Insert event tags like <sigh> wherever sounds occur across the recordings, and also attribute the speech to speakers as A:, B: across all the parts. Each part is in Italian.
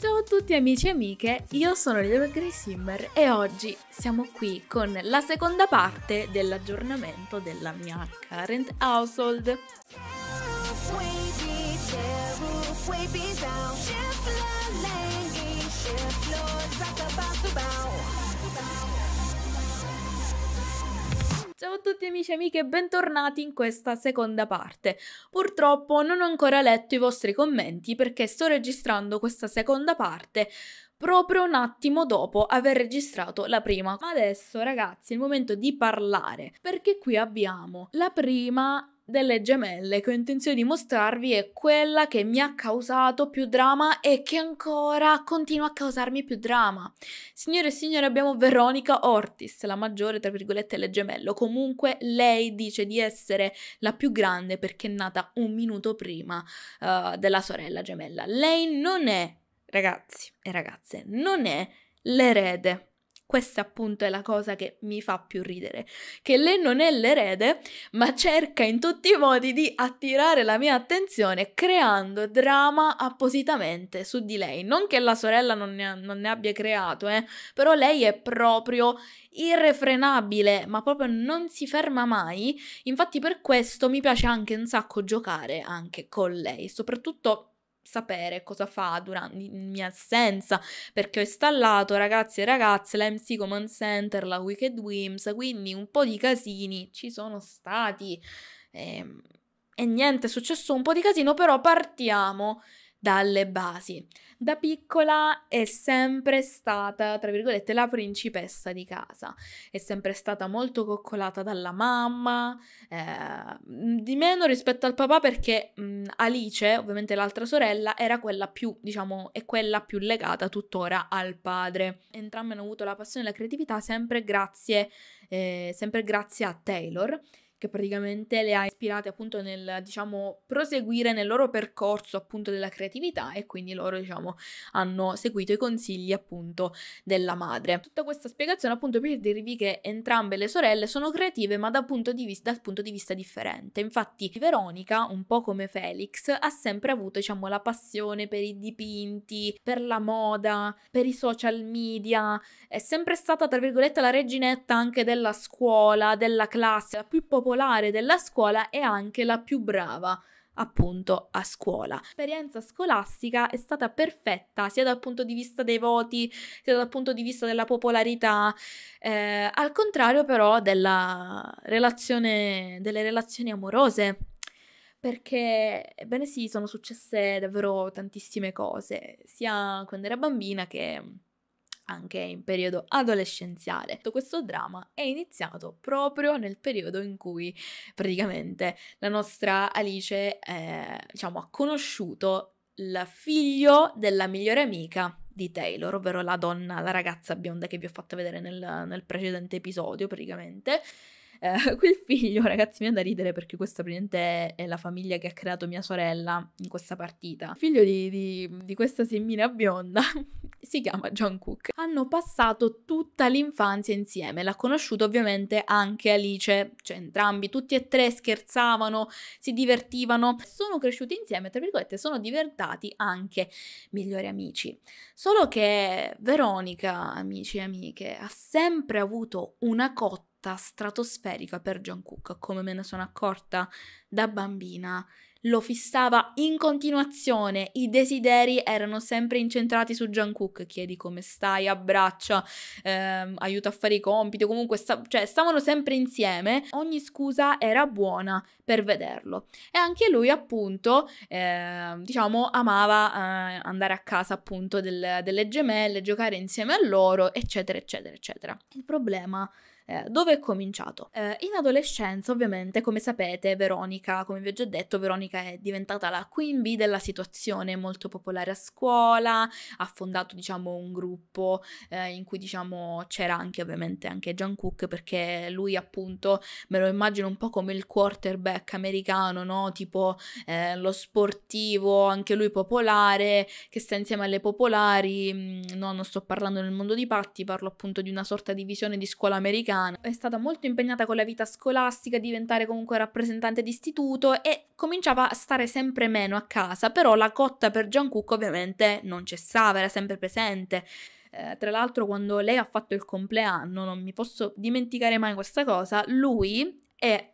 A: Ciao a tutti amici e amiche, io sono Little Grey Simmer e oggi siamo qui con la seconda parte dell'aggiornamento della mia current household. Ciao a tutti amici e amiche bentornati in questa seconda parte. Purtroppo non ho ancora letto i vostri commenti perché sto registrando questa seconda parte proprio un attimo dopo aver registrato la prima. Ma adesso ragazzi è il momento di parlare perché qui abbiamo la prima delle gemelle che ho intenzione di mostrarvi è quella che mi ha causato più drama e che ancora continua a causarmi più drama. Signore e signori, abbiamo Veronica Ortis, la maggiore tra virgolette delle gemelle. Comunque lei dice di essere la più grande perché è nata un minuto prima uh, della sorella gemella. Lei non è, ragazzi e ragazze, non è l'erede questa appunto è la cosa che mi fa più ridere, che lei non è l'erede, ma cerca in tutti i modi di attirare la mia attenzione creando drama appositamente su di lei. Non che la sorella non ne, non ne abbia creato, eh, però lei è proprio irrefrenabile, ma proprio non si ferma mai. Infatti per questo mi piace anche un sacco giocare anche con lei, soprattutto sapere cosa fa durante la mia assenza, perché ho installato, ragazzi e ragazze, la MC Command Center, la Wicked Wims, quindi un po' di casini ci sono stati. E, ehm, e niente, è successo un po' di casino, però partiamo dalle basi. Da piccola è sempre stata, tra virgolette, la principessa di casa. È sempre stata molto coccolata dalla mamma, eh, di meno rispetto al papà perché mh, Alice, ovviamente l'altra sorella, era quella più, diciamo, è quella più legata tuttora al padre. Entrambe hanno avuto la passione e la creatività sempre grazie, eh, sempre grazie a Taylor, che praticamente le ha ispirate appunto nel, diciamo, proseguire nel loro percorso appunto della creatività e quindi loro, diciamo, hanno seguito i consigli appunto della madre. Tutta questa spiegazione appunto per dirvi che entrambe le sorelle sono creative ma dal punto di vista, punto di vista differente. Infatti Veronica, un po' come Felix, ha sempre avuto, diciamo, la passione per i dipinti, per la moda, per i social media, è sempre stata, tra virgolette, la reginetta anche della scuola, della classe, la più popolare della scuola e anche la più brava appunto a scuola. L'esperienza scolastica è stata perfetta sia dal punto di vista dei voti sia dal punto di vista della popolarità, eh, al contrario però della relazione, delle relazioni amorose. Perché, bene sì, sono successe davvero tantissime cose, sia quando era bambina che anche in periodo adolescenziale. Tutto Questo dramma è iniziato proprio nel periodo in cui praticamente la nostra Alice eh, diciamo, ha conosciuto il figlio della migliore amica di Taylor, ovvero la donna, la ragazza bionda che vi ho fatto vedere nel, nel precedente episodio praticamente. Eh, <laughs> quel figlio, ragazzi, mi è da ridere perché questa praticamente è la famiglia che ha creato mia sorella in questa partita. Il figlio di, di, di questa semina bionda <laughs> si chiama John Cook. Hanno passato tutta l'infanzia insieme, l'ha conosciuto ovviamente anche Alice, cioè entrambi, tutti e tre scherzavano, si divertivano, sono cresciuti insieme, tra virgolette, sono diventati anche migliori amici. Solo che Veronica, amici e amiche, ha sempre avuto una cotta stata stratosferica per John Cook, come me ne sono accorta da bambina. Lo fissava in continuazione, i desideri erano sempre incentrati su John Cook, chiedi come stai, abbraccia, ehm, aiuta a fare i compiti, comunque sta cioè, stavano sempre insieme, ogni scusa era buona per vederlo. E anche lui appunto, eh, diciamo, amava eh, andare a casa appunto del, delle gemelle, giocare insieme a loro, eccetera, eccetera, eccetera. Il problema è eh, dove è cominciato? Eh, in adolescenza, ovviamente, come sapete, Veronica, come vi ho già detto, Veronica è diventata la queen bee della situazione, molto popolare a scuola, ha fondato, diciamo, un gruppo eh, in cui, diciamo, c'era anche, ovviamente, anche John Cook, perché lui, appunto, me lo immagino un po' come il quarterback americano, no? Tipo eh, lo sportivo, anche lui popolare, che sta insieme alle popolari, mm, no, non sto parlando nel mondo di patti, parlo appunto di una sorta di visione di scuola americana, italiana. È stata molto impegnata con la vita scolastica, diventare comunque rappresentante di istituto e cominciava a stare sempre meno a casa, però la cotta per Giancucco ovviamente non cessava, era sempre presente. Eh, tra l'altro quando lei ha fatto il compleanno, non mi posso dimenticare mai questa cosa, lui è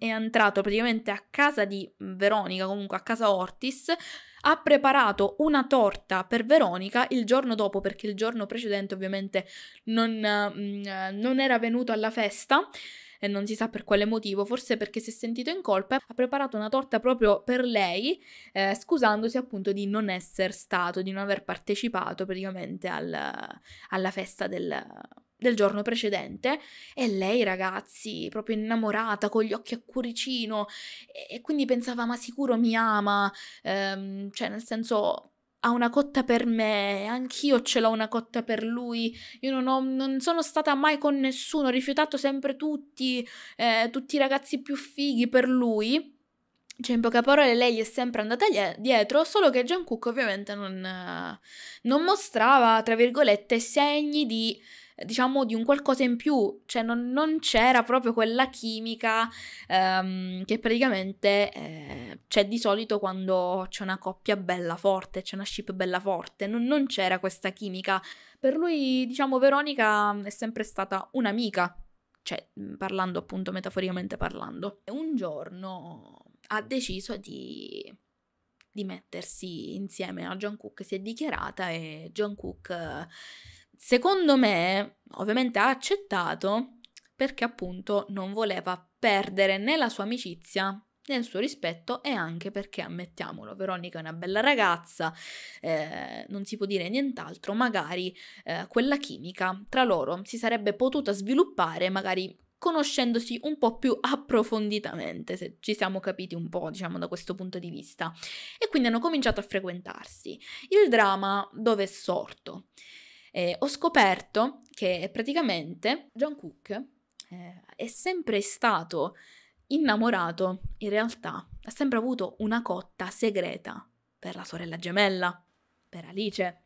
A: è entrato praticamente a casa di Veronica, comunque a casa Ortis, ha preparato una torta per Veronica il giorno dopo, perché il giorno precedente ovviamente non, mm, non era venuto alla festa e non si sa per quale motivo, forse perché si è sentito in colpa, ha preparato una torta proprio per lei, eh, scusandosi appunto di non essere stato, di non aver partecipato praticamente al, alla festa del, del giorno precedente e lei, ragazzi, proprio innamorata, con gli occhi a cuoricino e, e quindi pensava ma sicuro mi ama, ehm, cioè nel senso ha una cotta per me, anch'io ce l'ho una cotta per lui, io non, ho, non sono stata mai con nessuno, ho rifiutato sempre tutti, eh, tutti i ragazzi più fighi per lui. Cioè, in poche parole, lei gli è sempre andata dietro, solo che Jungkook ovviamente non, non mostrava, tra virgolette, segni di diciamo, di un qualcosa in più, cioè non, non c'era proprio quella chimica ehm, che praticamente eh, c'è di solito quando c'è una coppia bella forte, c'è una ship bella forte, non, non c'era questa chimica. Per lui, diciamo, Veronica mm, è sempre stata un'amica, cioè mm, parlando appunto metaforicamente parlando. Un giorno ha deciso di di mettersi insieme a John Cook si è dichiarata e John Cook secondo me, ovviamente ha accettato perché appunto non voleva perdere né la sua amicizia né il suo rispetto e anche perché, ammettiamolo, Veronica è una bella ragazza, eh, non si può dire nient'altro, magari eh, quella chimica tra loro si sarebbe potuta sviluppare magari conoscendosi un po' più approfonditamente, se ci siamo capiti un po', diciamo, da questo punto di vista. E quindi hanno cominciato a frequentarsi. Il dramma dove è sorto? eh, ho scoperto che eh, praticamente John Cook eh, è sempre stato innamorato, in realtà ha sempre avuto una cotta segreta per la sorella gemella, per Alice.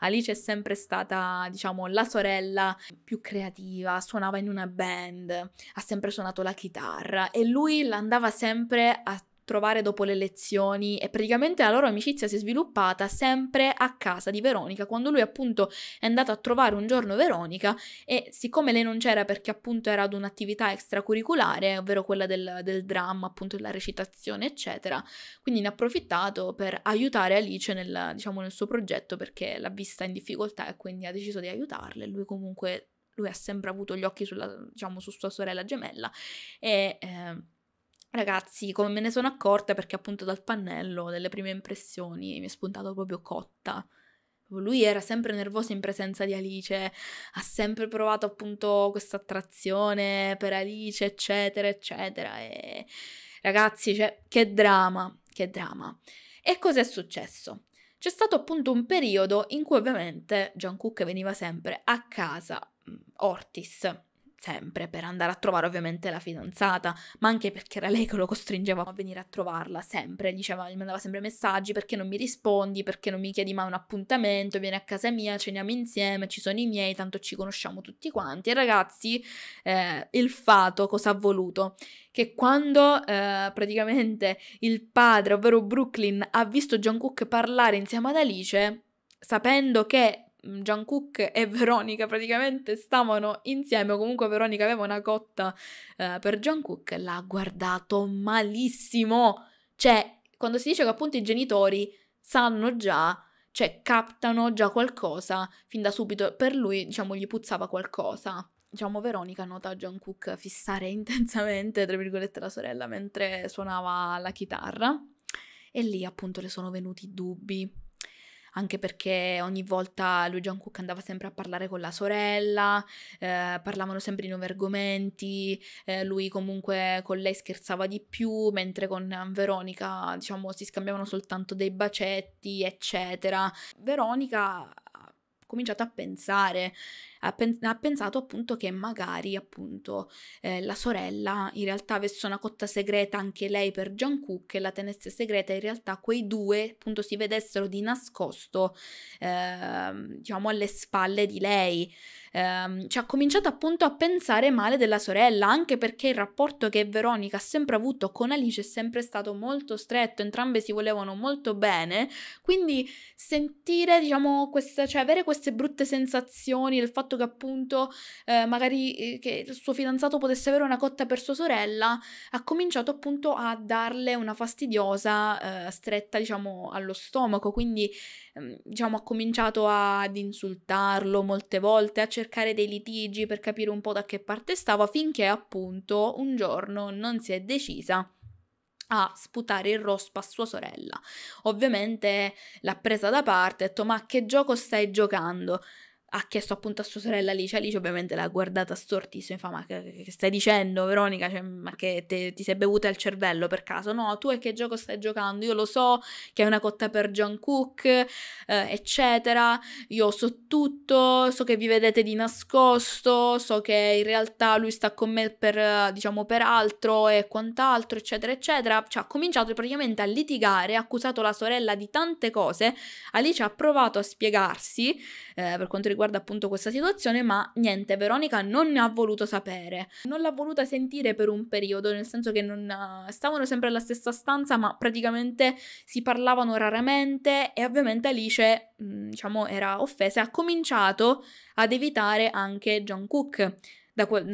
A: Alice è sempre stata, diciamo, la sorella più creativa, suonava in una band, ha sempre suonato la chitarra e lui l'andava sempre a trovare dopo le lezioni e praticamente la loro amicizia si è sviluppata sempre a casa di Veronica, quando lui appunto è andato a trovare un giorno Veronica e siccome lei non c'era perché appunto era ad un'attività extracurriculare, ovvero quella del, del dramma, appunto della recitazione, eccetera, quindi ne ha approfittato per aiutare Alice nel, diciamo, nel suo progetto perché l'ha vista in difficoltà e quindi ha deciso di aiutarla e lui comunque lui ha sempre avuto gli occhi sulla, diciamo, su sua sorella gemella e... Eh, Ragazzi, come me ne sono accorta perché appunto dal pannello, delle prime impressioni, mi è spuntato proprio cotta. Lui era sempre nervoso in presenza di Alice, ha sempre provato appunto questa attrazione per Alice, eccetera, eccetera. E ragazzi, cioè, che dramma, che dramma. E cos'è successo? C'è stato appunto un periodo in cui ovviamente Cook veniva sempre a casa mm, Ortis, sempre per andare a trovare ovviamente la fidanzata, ma anche perché era lei che lo costringeva a venire a trovarla sempre, diceva, gli mandava sempre messaggi perché non mi rispondi, perché non mi chiedi mai un appuntamento, vieni a casa mia, ceniamo insieme, ci sono i miei, tanto ci conosciamo tutti quanti. E ragazzi, eh, il fato cosa ha voluto? Che quando eh, praticamente il padre, ovvero Brooklyn, ha visto John Cook parlare insieme ad Alice, sapendo che Mm, John Cook e <laughs> Veronica praticamente stavano insieme, o comunque Veronica aveva una cotta eh, per Cook, l'ha guardato malissimo. Cioè, quando si dice che appunto i genitori sanno già, cioè captano già qualcosa, fin da subito per lui, diciamo, gli puzzava qualcosa diciamo, Veronica nota John Cook fissare intensamente, tra virgolette, la sorella mentre suonava la chitarra. E lì appunto le sono venuti dubbi anche perché ogni volta lui John Cook andava sempre a parlare con la sorella, eh, parlavano sempre di nuovi argomenti, eh, lui comunque con lei scherzava di più, mentre con Veronica diciamo si scambiavano soltanto dei bacetti, eccetera. Veronica ha cominciato a pensare ha, pen- ha pensato appunto che magari appunto eh, la sorella in realtà avesse una cotta segreta anche lei per Jungkook e la tenesse segreta in realtà quei due appunto si vedessero di nascosto eh, diciamo alle spalle di lei. Eh, cioè ha cominciato appunto a pensare male della sorella anche perché il rapporto che Veronica ha sempre avuto con Alice è sempre stato molto stretto, entrambe si volevano molto bene, quindi sentire diciamo questa, cioè avere queste brutte sensazioni, il fatto fatto che appunto eh, magari eh, che il suo fidanzato potesse avere una cotta per sua sorella, ha cominciato appunto a darle una fastidiosa eh, stretta, diciamo, allo stomaco, quindi ehm, diciamo ha cominciato ad insultarlo molte volte, a cercare dei litigi per capire un po' da che parte stava, finché appunto un giorno non si è decisa a sputare il rospo a sua sorella. Ovviamente l'ha presa da parte e ha detto: Ma che gioco stai giocando? ha chiesto appunto a sua sorella Alice. Alice ovviamente l'ha guardata stortissima e fa ma che, che, stai dicendo Veronica? Cioè, ma che te, ti sei bevuta il cervello per caso? No, tu a che gioco stai giocando? Io lo so che hai una cotta per John Cook, eh, eccetera. Io so tutto, so che vi vedete di nascosto, so che in realtà lui sta con me per, diciamo, per altro e quant'altro, eccetera, eccetera. Cioè, ha cominciato praticamente a litigare, ha accusato la sorella di tante cose. Alice ha provato a spiegarsi eh, per quanto riguarda riguarda appunto questa situazione, ma niente, Veronica non ne ha voluto sapere, non l'ha voluta sentire per un periodo, nel senso che non, eh, stavano sempre nella stessa stanza, ma praticamente si parlavano raramente e ovviamente Alice, mm, diciamo, era offesa e ha cominciato ad evitare anche John Cook. Da quel, eh,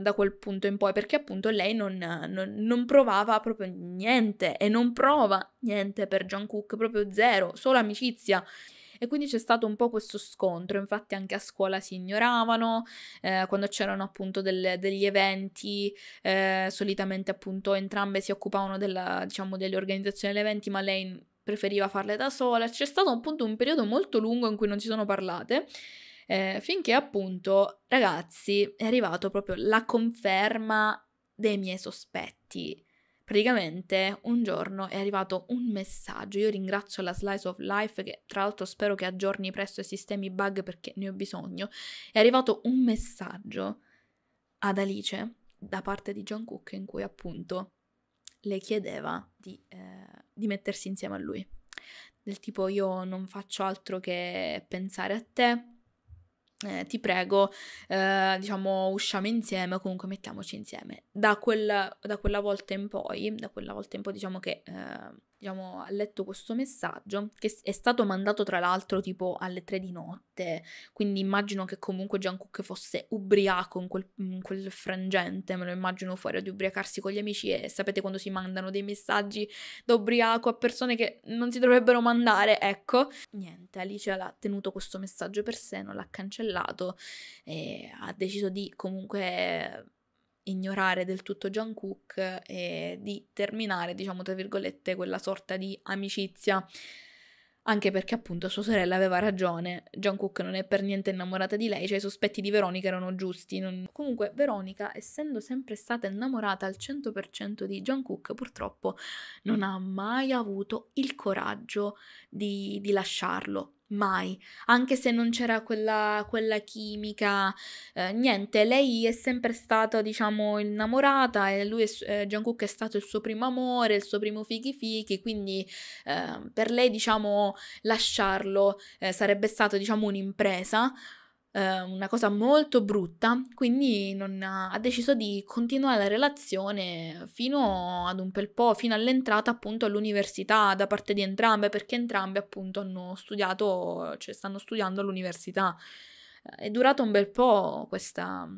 A: da quel, punto in poi, perché appunto lei non, non, non, provava proprio niente e non prova niente per John Cook, proprio zero, solo amicizia. E quindi c'è stato un po' questo scontro, infatti anche a scuola si ignoravano, eh, quando c'erano appunto delle, degli eventi, eh, solitamente appunto entrambe si occupavano della, diciamo, dell'organizzazione degli eventi, ma lei preferiva farle da sola. C'è stato appunto un periodo molto lungo in cui non si sono parlate. Eh, finché appunto, ragazzi, è arrivato proprio la conferma dei miei sospetti praticamente un giorno è arrivato un messaggio. Io ringrazio la Slice of Life che tra l'altro spero che aggiorni presto e sistemi bug perché ne ho bisogno. È arrivato un messaggio ad Alice da parte di John Cook in cui appunto le chiedeva di, eh, di mettersi insieme a lui. Del tipo io non faccio altro che pensare a te, eh, ti prego, eh, diciamo, usciamo insieme o comunque mettiamoci insieme. Da, quel, da, quella volta in poi, da quella volta in poi diciamo che... Eh, ha letto questo messaggio che è stato mandato tra l'altro tipo alle tre di notte, quindi immagino che comunque Jungkook fosse ubriaco in quel, in quel frangente, me lo immagino fuori ad ubriacarsi con gli amici e sapete quando si mandano dei messaggi da ubriaco a persone che non si dovrebbero mandare, ecco. Niente, Alice ha tenuto questo messaggio per sé, non l'ha cancellato e ha deciso di comunque ignorare del tutto John Cook e di terminare, diciamo tra virgolette, quella sorta di amicizia. Anche perché appunto sua sorella aveva ragione, John Cook non è per niente innamorata di lei, cioè i sospetti di Veronica erano giusti. Non... Comunque Veronica, essendo sempre stata innamorata al 100% di John Cook, purtroppo non ha mai avuto il coraggio di, di lasciarlo. Mai, anche se non c'era quella, quella chimica, eh, niente, lei è sempre stata, diciamo, innamorata e lui, è, eh, Jungkook è stato il suo primo amore, il suo primo fichi fichi, quindi eh, per lei, diciamo, lasciarlo eh, sarebbe stato, diciamo, un'impresa, eh, una cosa molto brutta, quindi ha, ha, deciso di continuare la relazione fino ad un bel po', fino all'entrata appunto all'università da parte di entrambe, perché entrambe appunto hanno studiato, cioè stanno studiando all'università. Eh, è durata un bel po' questa,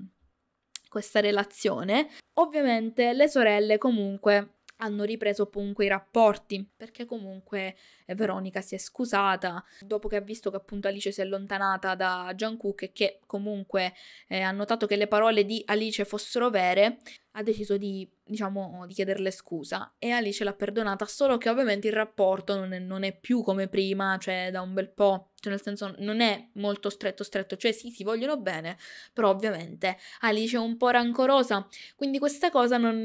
A: questa relazione. Ovviamente le sorelle comunque hanno ripreso comunque i rapporti, perché comunque eh, Veronica si è scusata dopo che ha visto che appunto Alice si è allontanata da Jungkook e che comunque eh, ha notato che le parole di Alice fossero vere, ha deciso di, diciamo, di chiederle scusa e Alice l'ha perdonata, solo che ovviamente il rapporto non è, non è più come prima, cioè da un bel po', cioè nel senso non è molto stretto stretto, cioè sì, si vogliono bene, però ovviamente Alice è un po' rancorosa, quindi questa cosa non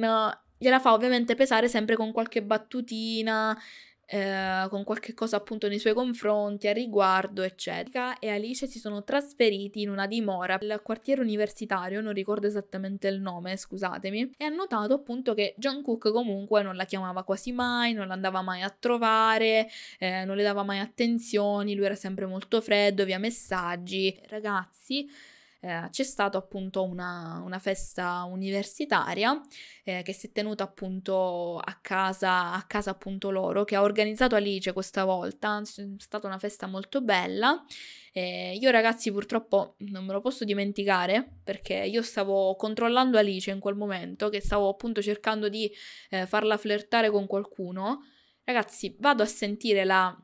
A: gliela fa ovviamente pesare sempre con qualche battutina, eh, con qualche cosa appunto nei suoi confronti a riguardo, eccetera. E Alice si sono trasferiti in una dimora al quartiere universitario, non ricordo esattamente il nome, scusatemi, e ha notato appunto che John Cook comunque non la chiamava quasi mai, non l'andava mai a trovare, eh, non le dava mai attenzioni, lui era sempre molto freddo via messaggi. Ragazzi, eh, c'è stata appunto una, una festa universitaria eh, che si è tenuta appunto a casa, a casa appunto loro, che ha organizzato Alice questa volta, è stata una festa molto bella. Eh, io ragazzi purtroppo non me lo posso dimenticare perché io stavo controllando Alice in quel momento, che stavo appunto cercando di eh, farla flirtare con qualcuno. Ragazzi, vado a sentire la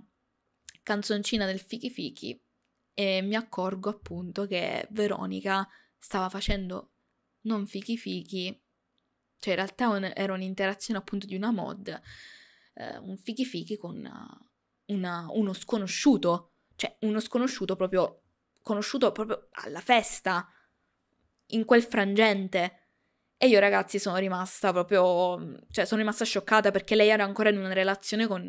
A: canzoncina del Fichi Fichi e mi accorgo appunto che Veronica stava facendo non fichi fichi, cioè in realtà un, era un'interazione appunto di una mod, eh, un fichi fichi con eh, una, uno sconosciuto, cioè uno sconosciuto proprio conosciuto proprio alla festa, in quel frangente. E io ragazzi sono rimasta proprio, cioè sono rimasta scioccata perché lei era ancora in una relazione con,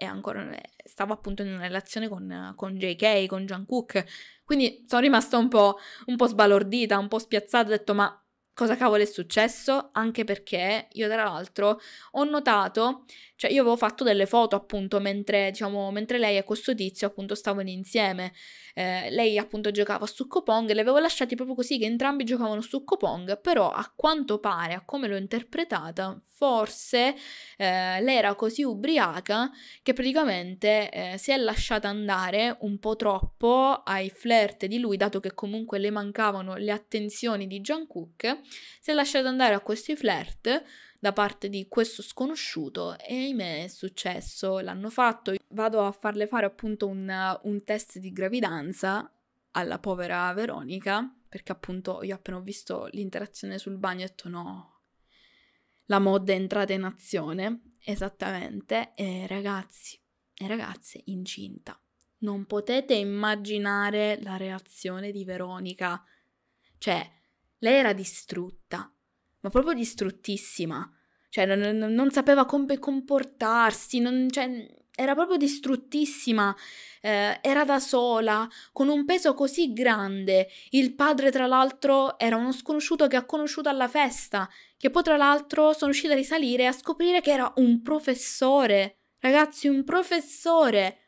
A: e ancora stavo appunto in una relazione con, con JK, con John Cook. quindi sono rimasta un po', un po' sbalordita, un po' spiazzata, ho detto ma cosa cavolo è successo, anche perché io tra l'altro ho notato, cioè io avevo fatto delle foto appunto mentre, diciamo, mentre lei e questo tizio appunto stavano insieme eh, lei appunto giocava su Copong, pong, li avevo lasciati proprio così che entrambi giocavano su Copong, pong, però a quanto pare, a come l'ho interpretata, forse eh, lei era così ubriaca che praticamente eh, si è lasciata andare un po' troppo ai flirt di lui, dato che comunque le mancavano le attenzioni di John Cook, si è lasciata andare a questi flirt da parte di questo sconosciuto e ahimè è successo, l'hanno fatto. Vado a farle fare appunto un, un test di gravidanza alla povera Veronica, perché appunto io appena ho visto l'interazione sul bagno ho detto no, la mod è entrata in azione, esattamente, e ragazzi e ragazze incinta. Non potete immaginare la reazione di Veronica. Cioè, lei era distrutta, ma proprio distruttissima. Cioè, non, non, non sapeva come comportarsi, non, cioè, era proprio distruttissima, eh, era da sola, con un peso così grande. Il padre, tra l'altro, era uno sconosciuto che ha conosciuto alla festa, che poi, tra l'altro, sono uscita a risalire e a scoprire che era un professore. Ragazzi, un professore!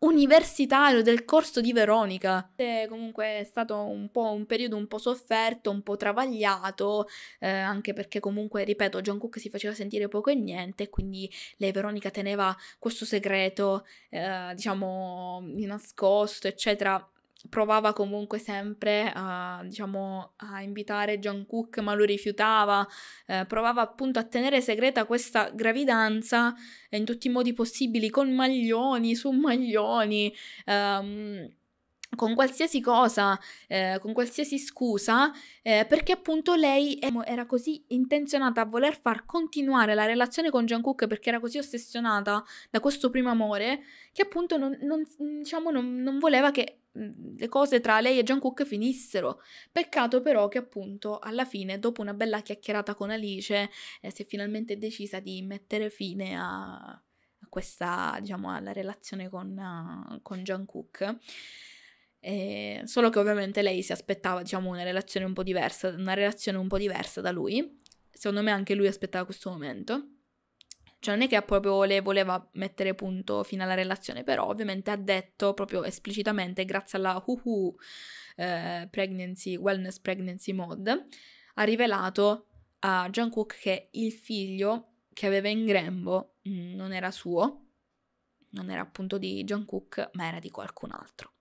A: universitario del corso di Veronica. E comunque è stato un po' un periodo un po' sofferto, un po' travagliato, eh, anche perché comunque, ripeto, John Cook si faceva sentire poco e niente, quindi lei Veronica teneva questo segreto, eh, diciamo, nascosto, eccetera provava comunque sempre a, diciamo, a invitare John Cook, ma lo rifiutava, eh, provava appunto a tenere segreta questa gravidanza in tutti i modi possibili, con maglioni, su maglioni. Ehm, con qualsiasi cosa, eh, con qualsiasi scusa, eh, perché appunto lei era così intenzionata a voler far continuare la relazione con Cook perché era così ossessionata da questo primo amore, che appunto non, non, diciamo, non, non voleva che mm, le cose tra lei e Cook finissero. Peccato però che appunto alla fine, dopo una bella chiacchierata con Alice, eh, si è finalmente decisa di mettere fine a questa, diciamo, alla relazione con, uh, con Jungkook. Eh, solo che ovviamente lei si aspettava, diciamo, una relazione un po' diversa, una relazione un po' diversa da lui. Secondo me anche lui aspettava questo momento. Cioè non è che proprio le voleva mettere punto fino alla relazione, però ovviamente ha detto proprio esplicitamente, grazie alla Huhu eh, pregnancy, Wellness Pregnancy Mod, ha rivelato a Jungkook che il figlio che aveva in grembo mm, non era suo, non era appunto di Jungkook, ma era di qualcun altro.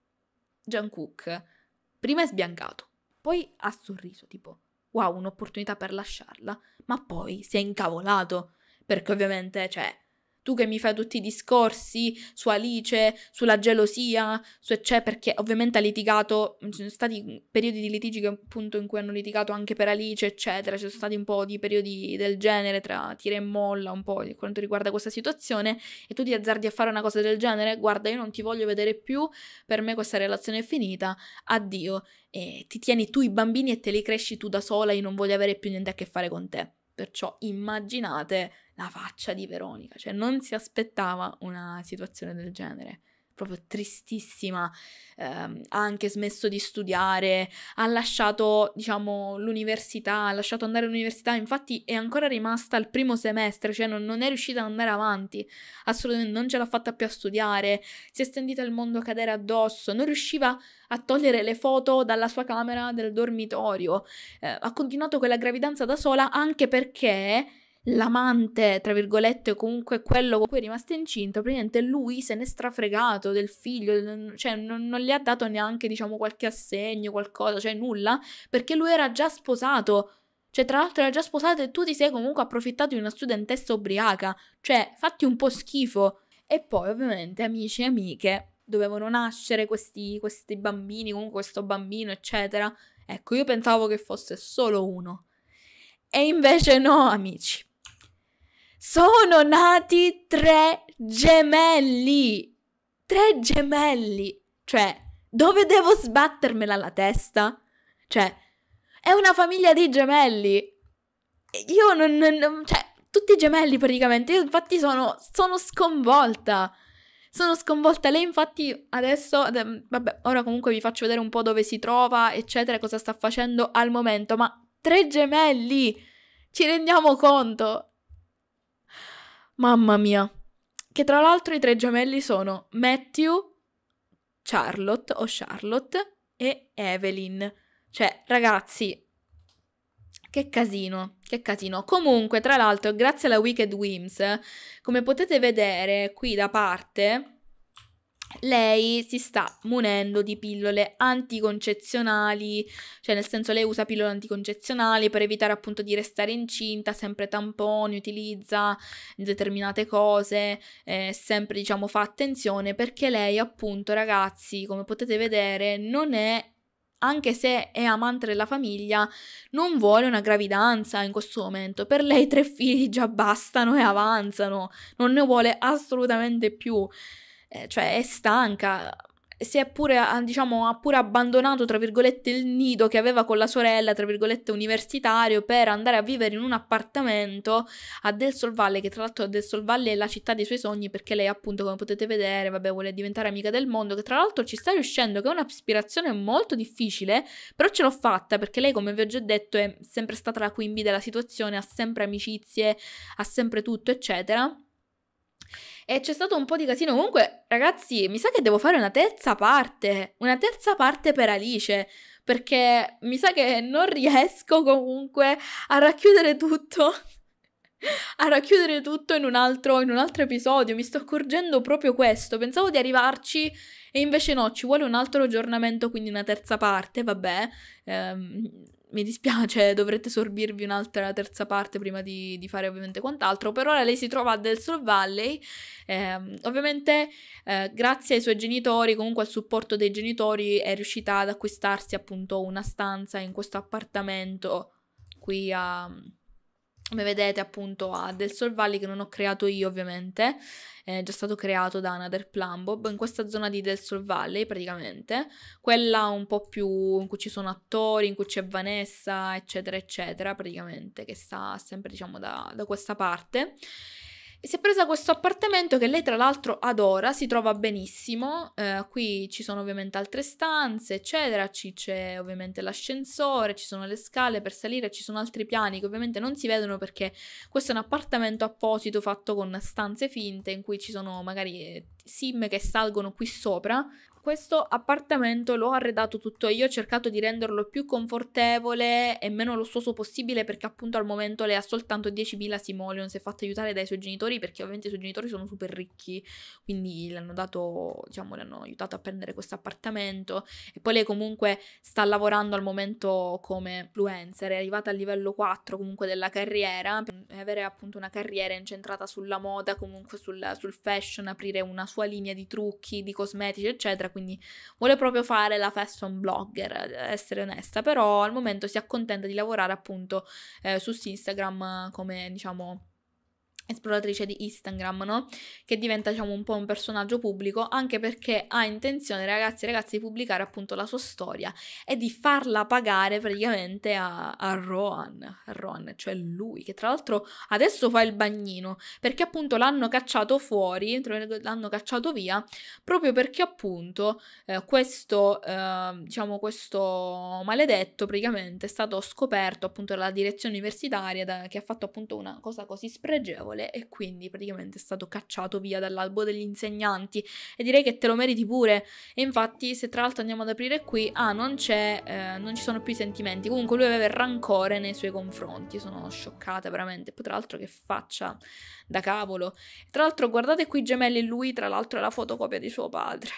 A: Jungkook prima è sbiancato, poi ha sorriso, tipo wow, un'opportunità per lasciarla, ma poi si è incavolato, perché ovviamente, cioè, tu che mi fai tutti i discorsi su Alice, sulla gelosia, su eccetera, cioè, perché ovviamente ha litigato, mm, ci sono stati periodi di litigi che appunto in cui hanno litigato anche per Alice, eccetera, ci sono stati un po' di periodi del genere tra tira e molla, un po' per quanto riguarda questa situazione, e tu ti azzardi a fare una cosa del genere, guarda io non ti voglio vedere più, per me questa relazione è finita, addio, e ti tieni tu i bambini e te li cresci tu da sola, e non voglio avere più niente a che fare con te. Perciò immaginate la faccia di Veronica, cioè non si aspettava una situazione del genere. Proprio tristissima, eh, ha anche smesso di studiare, ha lasciato, diciamo, l'università, ha lasciato andare l'università, infatti è ancora rimasta al primo semestre, cioè non, non è riuscita ad andare avanti, assolutamente non ce l'ha fatta più a studiare, si è stendita il mondo a cadere addosso, non riusciva a togliere le foto dalla sua camera del dormitorio, eh, ha continuato quella gravidanza da sola anche perché l'amante, tra virgolette, comunque quello con cui è rimasto incinta, praticamente lui se n'è strafregato del figlio, cioè non, non gli ha dato neanche, diciamo, qualche assegno, qualcosa, cioè nulla, perché lui era già sposato. Cioè, tra l'altro era già sposato e tu ti sei comunque approfittato di una studentessa ubriaca. Cioè, fatti un po' schifo. E poi, ovviamente, amici e amiche, dovevano nascere questi, questi bambini, comunque questo bambino, eccetera. Ecco, io pensavo che fosse solo uno. E invece no, amici sono nati tre gemelli. Tre gemelli. Cioè, dove devo sbattermela la testa? Cioè, è una famiglia di gemelli. Io non... non cioè, tutti gemelli praticamente. Io infatti sono, sono sconvolta. Sono sconvolta. Lei infatti adesso... Ehm, vabbè, ora comunque vi faccio vedere un po' dove si trova, eccetera, cosa sta facendo al momento. Ma tre gemelli! Ci rendiamo conto? Mamma mia. Che tra l'altro i tre gemelli sono Matthew, Charlotte o Charlotte e Evelyn. Cioè, ragazzi, che casino, che casino. Comunque, tra l'altro, grazie alla Wicked Wims, come potete vedere qui da parte, lei si sta munendo di pillole anticoncezionali, cioè nel senso lei usa pillole anticoncezionali per evitare appunto di restare incinta, sempre tamponi, utilizza determinate cose, eh, sempre diciamo fa attenzione perché lei appunto ragazzi come potete vedere non è anche se è amante della famiglia, non vuole una gravidanza in questo momento. Per lei tre figli già bastano e avanzano, non ne vuole assolutamente più eh, cioè è stanca, si è pure, diciamo, ha pure abbandonato, tra virgolette, il nido che aveva con la sorella, tra virgolette, universitario, per andare a vivere in un appartamento a Del Sol Valle, che tra l'altro Del Sol Valle è la città dei suoi sogni, perché lei, appunto, come potete vedere, vabbè, vuole diventare amica del mondo, che tra l'altro ci sta riuscendo, che è un'aspirazione molto difficile, però ce l'ho fatta, perché lei, come vi ho già detto, è sempre stata la quimbi della situazione, ha sempre amicizie, ha sempre tutto, eccetera e c'è stato un po' di casino. Comunque, ragazzi, mi sa che devo fare una terza parte. Una terza parte per Alice. Perché mi sa che non riesco comunque a racchiudere tutto. <laughs> a racchiudere tutto in un, altro, in un altro episodio. Mi sto accorgendo proprio questo. Pensavo di arrivarci e invece no, ci vuole un altro aggiornamento, quindi una terza parte, vabbè. Ehm, mi dispiace, <laughs> dovrete sorbirvi un'altra terza parte prima di, di, fare ovviamente quant'altro. Per ora lei si trova a Del Sol Valley, eh, ovviamente eh, grazie ai suoi genitori, comunque al supporto dei genitori, è riuscita ad acquistarsi appunto una stanza in questo appartamento qui a come vedete appunto ha del Valley che non ho creato io ovviamente, è già stato creato da Another Plumbob, in questa zona di del Valley praticamente, quella un po' più in cui ci sono attori, in cui c'è Vanessa eccetera eccetera praticamente che sta sempre diciamo da, da questa parte si è presa questo appartamento che lei tra l'altro adora, si trova benissimo. Eh, qui ci sono ovviamente altre stanze, eccetera. Ci c'è ovviamente l'ascensore, ci sono le scale per salire, ci sono altri piani che ovviamente non si vedono perché questo è un appartamento apposito fatto con stanze finte in cui ci sono magari eh, sim che salgono qui sopra questo appartamento l'ho arredato tutto io, ho cercato di renderlo più confortevole e meno lussuoso possibile perché appunto al momento lei ha soltanto 10.000 simoleon, si è fatta aiutare dai suoi genitori perché ovviamente i suoi genitori sono super ricchi, quindi le hanno dato, diciamo, le hanno aiutato a prendere questo appartamento e poi lei comunque sta lavorando al momento come influencer, è arrivata al livello 4 comunque della carriera, e avere appunto una carriera incentrata sulla moda, comunque sul, sul fashion, aprire una sua linea di trucchi, di cosmetici, eccetera, Quindi quindi vuole proprio fare la fashion blogger, ad eh, essere onesta, però al momento si accontenta di lavorare appunto eh, su Instagram come diciamo esploratrice di Instagram, no? Che diventa, diciamo, un po' un personaggio pubblico, anche perché ha intenzione, ragazzi e ragazze, di pubblicare appunto la sua storia e di farla pagare praticamente a, a Rohan, Rohan, cioè lui, che tra l'altro adesso fa il bagnino, perché appunto l'hanno cacciato fuori, l'hanno cacciato via, proprio perché appunto eh, questo, eh, diciamo, questo maledetto praticamente è stato scoperto appunto dalla direzione universitaria da, che ha fatto appunto una cosa così spregevole scuole e quindi praticamente è stato cacciato via dall'albo degli insegnanti e direi che te lo meriti pure e infatti se tra l'altro andiamo ad aprire qui ah non c'è eh, non ci sono più i sentimenti comunque lui aveva il rancore nei suoi confronti sono scioccata veramente poi tra l'altro che faccia da cavolo tra l'altro guardate qui gemelli lui tra l'altro è la fotocopia di suo padre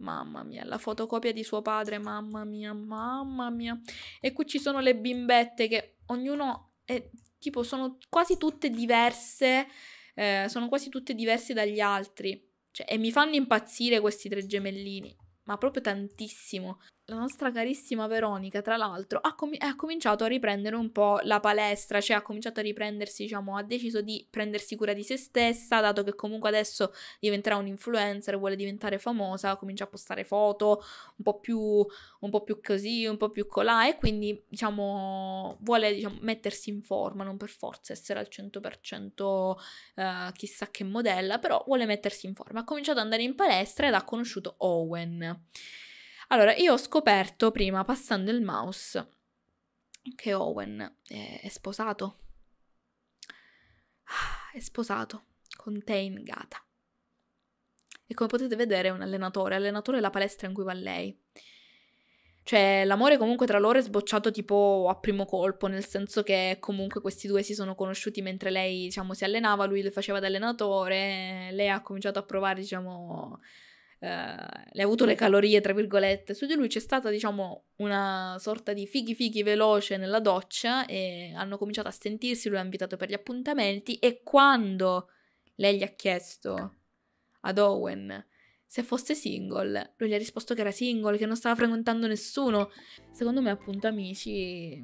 A: Mamma mia, la fotocopia di suo padre, mamma mia, mamma mia. E qui ci sono le bimbette che ognuno è tipo sono quasi tutte diverse, eh, sono quasi tutte diverse dagli altri. Cioè, e mi fanno impazzire questi tre gemellini, ma proprio tantissimo la nostra carissima Veronica, tra l'altro, ha, com ha, cominciato a riprendere un po' la palestra, cioè ha cominciato a riprendersi, diciamo, ha deciso di prendersi cura di se stessa, dato che comunque adesso diventerà un influencer, vuole diventare famosa, comincia a postare foto un po' più, un po più così, un po' più colà e quindi, diciamo, vuole diciamo, mettersi in forma, non per forza essere al 100% eh, chissà che modella, però vuole mettersi in forma. Ha cominciato ad andare in palestra ed ha conosciuto Owen. Allora, io ho scoperto prima, passando il mouse, che Owen è, è sposato. Ah, è sposato con Tain Gata. E come potete vedere è un allenatore, allenatore è la palestra in cui va lei. Cioè, l'amore comunque tra loro è sbocciato tipo a primo colpo, nel senso che comunque questi due si sono conosciuti mentre lei, diciamo, si allenava, lui le faceva da allenatore, lei ha cominciato a provare, diciamo, eh, ha avuto le calorie, tra virgolette, su di lui c'è stata, diciamo, una sorta di fighi fighi veloce nella doccia e hanno cominciato a sentirsi, lui ha invitato per gli appuntamenti e quando lei gli ha chiesto ad Owen se fosse single, lui gli ha risposto che era single, che non stava frequentando nessuno. Secondo me, appunto, amici,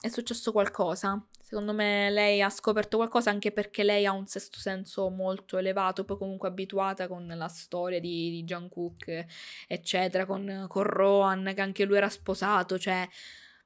A: è successo qualcosa Secondo me lei ha scoperto qualcosa anche perché lei ha un sesto senso molto elevato, poi comunque abituata con la storia di, di Cook, eccetera, con, con Rohan, che anche lui era sposato, cioè,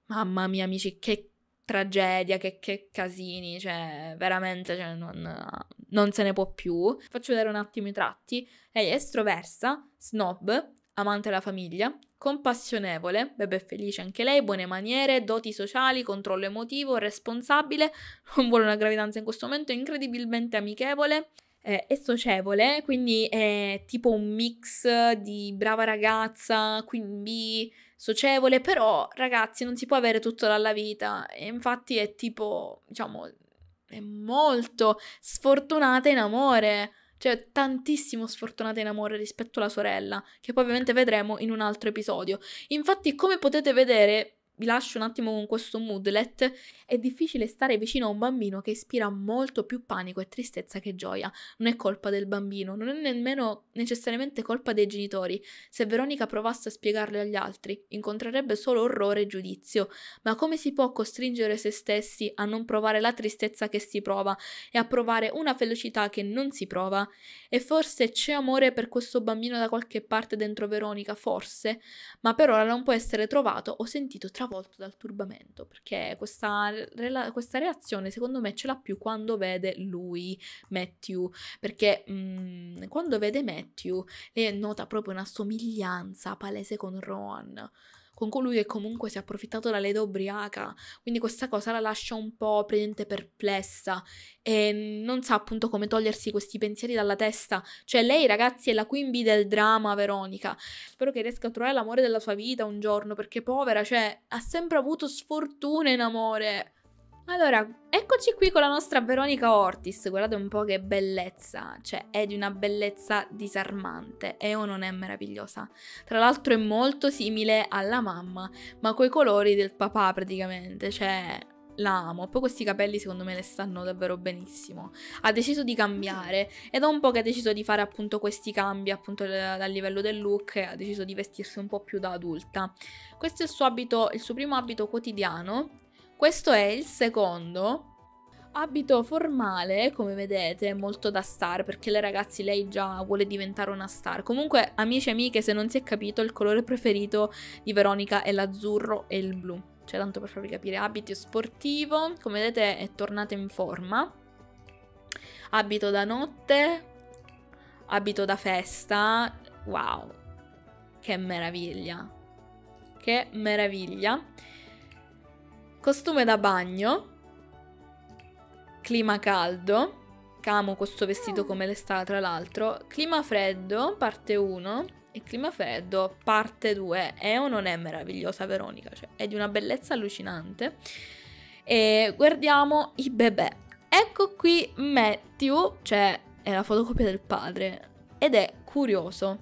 A: mamma mia amici, che tragedia, che, che, casini, cioè veramente cioè, non, non, se ne può più. Faccio vedere un attimo i tratti. Lei è estroversa, snob, amante della famiglia, compassionevole, bebè felice anche lei, buone maniere, doti sociali, controllo emotivo, responsabile, <laughs> non vuole una gravidanza in questo momento, incredibilmente amichevole eh, e socievole, quindi è tipo un mix di brava ragazza, quindi socievole, però ragazzi non si può avere tutto dalla vita, e infatti è tipo, diciamo, è molto sfortunata in amore cioè tantissimo sfortunata in amore rispetto alla sorella, che poi ovviamente vedremo in un altro episodio. Infatti, come potete vedere, vi lascio un attimo con questo moodlet. È difficile stare vicino a un bambino che ispira molto più panico e tristezza che gioia. Non è colpa del bambino, non è nemmeno necessariamente colpa dei genitori. Se Veronica provasse a spiegarle agli altri, incontrerebbe solo orrore e giudizio. Ma come si può costringere se stessi a non provare la tristezza che si prova e a provare una felicità che non si prova? E forse c'è amore per questo bambino da qualche parte dentro Veronica, forse, ma per ora non può essere trovato o sentito tra travolto dal turbamento, perché questa, rela- questa reazione secondo me ce l'ha più quando vede lui, Matthew, perché mh, mm, quando vede Matthew lei nota proprio una somiglianza palese con Rowan con colui che comunque si è approfittato della leda ubriaca, quindi questa cosa la lascia un po' presente perplessa e ehm, non sa appunto come togliersi questi pensieri dalla testa, cioè lei ragazzi è la quimby del dramma Veronica, spero che riesca a trovare l'amore della sua vita un giorno perché povera, cioè ha sempre avuto sfortuna in amore. Allora, eccoci qui con la nostra Veronica Ortis, guardate un po' che bellezza, cioè è di una bellezza disarmante, È o non è meravigliosa? Tra l'altro è molto simile alla mamma, ma coi colori del papà praticamente, cioè la amo. Poi questi capelli secondo me le stanno davvero benissimo. Ha deciso di cambiare ed è un po' che ha deciso di fare appunto questi cambi appunto dal livello del look, ha deciso di vestirsi un po' più da adulta. Questo è il suo abito, il suo primo abito quotidiano questo è il secondo. Abito formale, come vedete, molto da star, perché lei ragazzi, lei già vuole diventare una star. Comunque, amici e amiche, se non si è capito, il colore preferito di Veronica è l'azzurro e il blu. Cioè, tanto per farvi capire, abito sportivo, come vedete è tornata in forma. Abito da notte, abito da festa, wow, che meraviglia, che meraviglia costume da bagno, clima caldo, camo questo vestito ah. come le sta tra l'altro, clima freddo, parte 1, e clima freddo, parte 2. È o non è meravigliosa Veronica? Cioè, è di una bellezza allucinante. E guardiamo i bebè. Ecco qui Matthew, cioè è la fotocopia del padre, ed è curioso.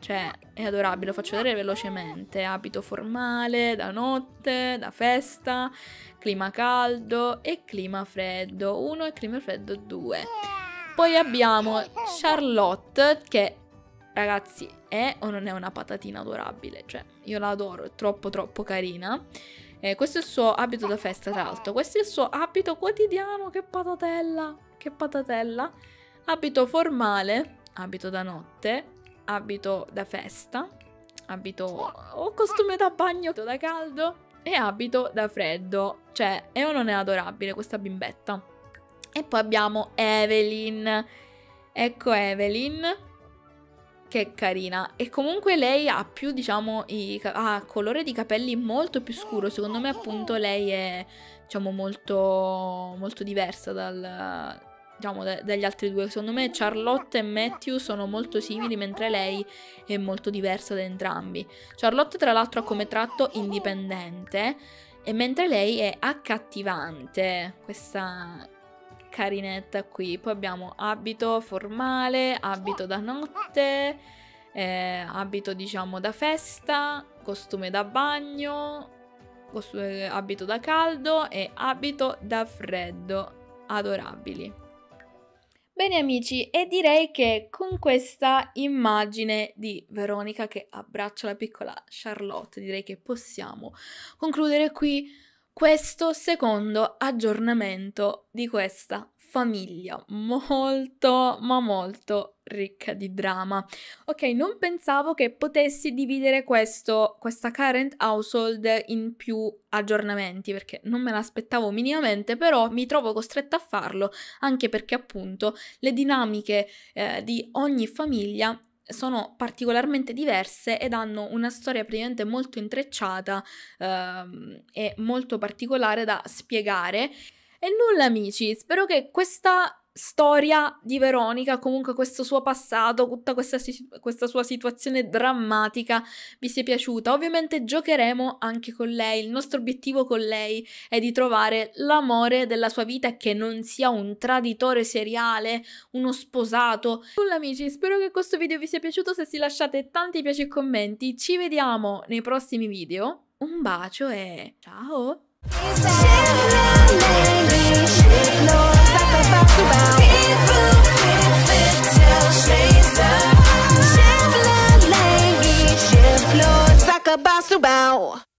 A: Cioè, è adorabile, lo faccio vedere velocemente. Abito formale, da notte, da festa, clima caldo e clima freddo 1 e clima freddo 2. Poi abbiamo Charlotte che, ragazzi, è o non è una patatina adorabile? Cioè, io la adoro, è troppo troppo carina. Eh, questo è il suo abito da festa, tra l'altro. Questo è il suo abito quotidiano, che patatella, che patatella. Abito formale, abito da notte, abito da festa, abito o costume da bagno da caldo e abito da freddo. Cioè, è o non è adorabile questa bimbetta? E poi abbiamo Evelyn. Ecco Evelyn, che carina. E comunque lei ha più, diciamo, i, ha colore di capelli molto più scuro. Secondo me, appunto, lei è, diciamo, molto, molto diversa dal, diciamo, de- dagli altri due. Secondo me Charlotte e Matthew sono molto simili, mentre lei è molto diversa da entrambi. Charlotte, tra l'altro, ha come tratto indipendente, e mentre lei è accattivante. Questa carinetta qui. Poi abbiamo abito formale, abito da notte, eh, abito diciamo da festa, costume da bagno, abito da caldo e abito da freddo. Adorabili. Bene amici, e direi che con questa immagine di Veronica che abbraccia la piccola Charlotte, direi che possiamo concludere qui questo secondo aggiornamento di questa famiglia molto ma molto ricca di drama. Ok, non pensavo che potessi dividere questo, questa current household in più aggiornamenti perché non me l'aspettavo minimamente, però mi trovo costretta a farlo anche perché appunto le dinamiche eh, di ogni famiglia sono particolarmente diverse ed hanno una storia praticamente molto intrecciata ehm, e molto particolare da spiegare. E nulla amici, spero che questa storia di Veronica, comunque questo suo passato, tutta questa, questa, sua situazione drammatica vi sia piaciuta. Ovviamente giocheremo anche con lei, il nostro obiettivo con lei è di trovare l'amore della sua vita che non sia un traditore seriale, uno sposato. Nulla amici, spero che questo video vi sia piaciuto, se si lasciate tanti piaci e commenti, ci vediamo nei prossimi video, un bacio e ciao! bounce, bounce.